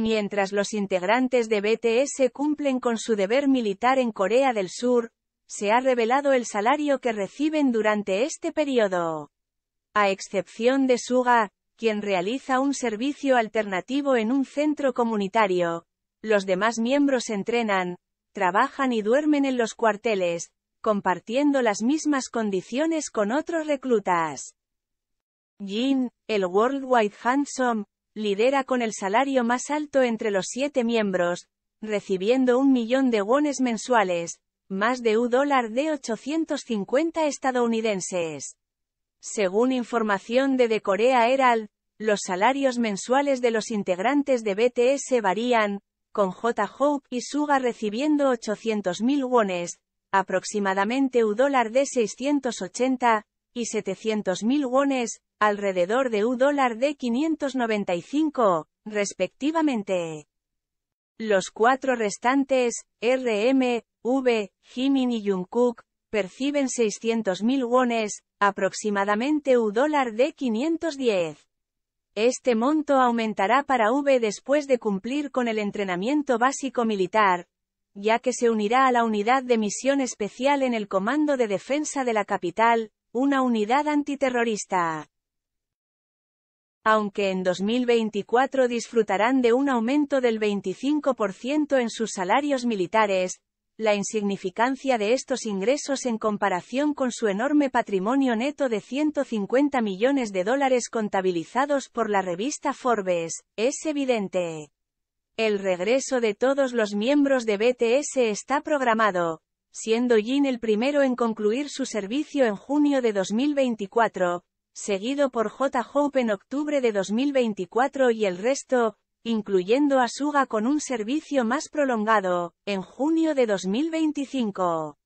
Mientras los integrantes de BTS cumplen con su deber militar en Corea del Sur, se ha revelado el salario que reciben durante este periodo. A excepción de Suga, quien realiza un servicio alternativo en un centro comunitario, los demás miembros entrenan, trabajan y duermen en los cuarteles, compartiendo las mismas condiciones con otros reclutas. Jin, el Worldwide Handsome, lidera con el salario más alto entre los siete miembros, recibiendo un millón de wones mensuales, más de un dólar de 850 estadounidenses. Según información de The Korea Herald, los salarios mensuales de los integrantes de BTS varían, con J-Hope y Suga recibiendo 800.000 wones, aproximadamente un dólar de 680, y 700.000 wones, alrededor de U$D dólar de 595, respectivamente. Los cuatro restantes, RM, V, Jimin y Jungkook, perciben 600.000 wones, aproximadamente U$D dólar de 510. Este monto aumentará para V después de cumplir con el entrenamiento básico militar, ya que se unirá a la unidad de misión especial en el Comando de Defensa de la Capital, una unidad antiterrorista. Aunque en 2024 disfrutarán de un aumento del 25% en sus salarios militares, la insignificancia de estos ingresos en comparación con su enorme patrimonio neto de 150 millones de dólares contabilizados por la revista Forbes, es evidente. El regreso de todos los miembros de BTS está programado, siendo Jin el primero en concluir su servicio en junio de 2024, seguido por J. Hope en octubre de 2024 y el resto, incluyendo a Suga con un servicio más prolongado, en junio de 2025.